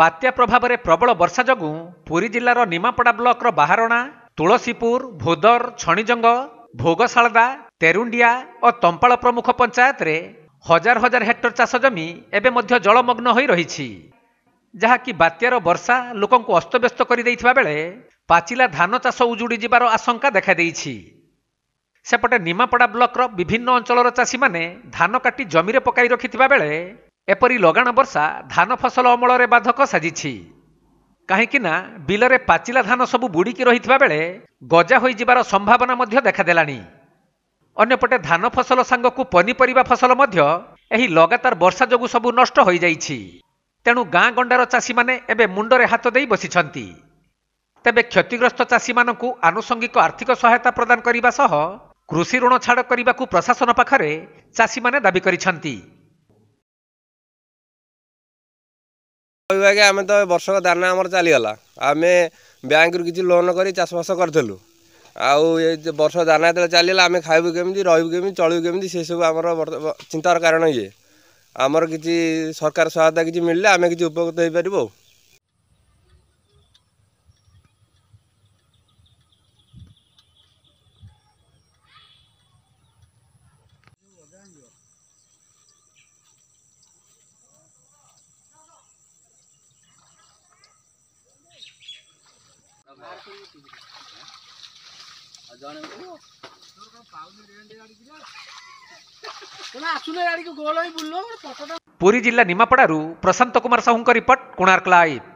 ବାତ୍ୟା ପ୍ରଭାବରେ ପ୍ରବଳ ବର୍ଷା ଯୋଗୁଁ ପୁରୀ ଜିଲ୍ଲାର ନିମାପଡ଼ା ବ୍ଲକର ବାହାରଣା ତୁଳସୀପୁର ଭୋଦର ଛଣିଜଙ୍ଗ ଭୋଗଶାଳଦା ତେରୁଣ୍ଡିଆ ଓ ତମ୍ପାଳ ପ୍ରମୁଖ ପଞ୍ଚାୟତରେ ହଜାର ହଜାର ହେକ୍ଟର ଚାଷ ଜମି ଏବେ ମଧ୍ୟ ଜଳମଗ୍ନ ହୋଇ ରହିଛି ଯାହାକି ବାତ୍ୟାର ବର୍ଷା ଲୋକଙ୍କୁ ଅସ୍ତବ୍ୟସ୍ତ କରିଦେଇଥିବା ବେଳେ ପାଚିଲା ଧାନ ଚାଷ ଉଜୁଡ଼ି ଯିବାର ଆଶଙ୍କା ଦେଖାଦେଇଛି ସେପଟେ ନିମାପଡ଼ା ବ୍ଲକର ବିଭିନ୍ନ ଅଞ୍ଚଳର ଚାଷୀମାନେ ଧାନ କାଟି ଜମିରେ ପକାଇ ରଖିଥିବା ବେଳେ ଏପରି ଲଗାଣ ବର୍ଷା ଧାନ ଫସଲ ଅମଳରେ ବାଧକ ସାଜିଛି କାହିଁକିନା ବିଲରେ ପାଚିଲା ଧାନ ସବୁ ବୁଡ଼ିକି ରହିଥିବା ବେଳେ ଗଜା ହୋଇଯିବାର ସମ୍ଭାବନା ମଧ୍ୟ ଦେଖାଦେଲାଣି ଅନ୍ୟପଟେ ଧାନ ଫସଲ ସାଙ୍ଗକୁ ପନିପରିବା ଫସଲ ମଧ୍ୟ ଏହି ଲଗାତାର ବର୍ଷା ଯୋଗୁଁ ସବୁ ନଷ୍ଟ ହୋଇଯାଇଛି ତେଣୁ ଗାଁ ଗଣ୍ଡାର ଚାଷୀମାନେ ଏବେ ମୁଣ୍ଡରେ ହାତ ଦେଇ ବସିଛନ୍ତି ତେବେ କ୍ଷତିଗ୍ରସ୍ତ ଚାଷୀମାନଙ୍କୁ ଆନୁଷଙ୍ଗିକ ଆର୍ଥିକ ସହାୟତା ପ୍ରଦାନ କରିବା ସହ କୃଷି ଋଣ ଛାଡ଼ କରିବାକୁ ପ୍ରଶାସନ ପାଖରେ ଚାଷୀମାନେ ଦାବି କରିଛନ୍ତି କହିବାକି ଆମେ ତ ବର୍ଷକ ଦାନା ଆମର ଚାଲିଗଲା ଆମେ ବ୍ୟାଙ୍କରୁ କିଛି ଲୋନ୍ କରି ଚାଷବାସ କରିଥିଲୁ ଆଉ ଏ ବର୍ଷ ଦାନା ଯେତେବେଳେ ଚାଲିଗଲା ଆମେ ଖାଇବୁ କେମିତି ରହିବୁ କେମିତି ଚଳିବୁ କେମିତି ସେସବୁ ଆମର ଚିନ୍ତାର କାରଣ ଇଏ ଆମର କିଛି ସରକାର ସହାୟତା କିଛି ମିଳିଲେ ଆମେ କିଛି ଉପକୃତ ହେଇପାରିବୁ पुरी जिल्हा निमापडारू प्रशांत कुमार साहुंकर रिपोर्ट कुणार्क लाईव्ह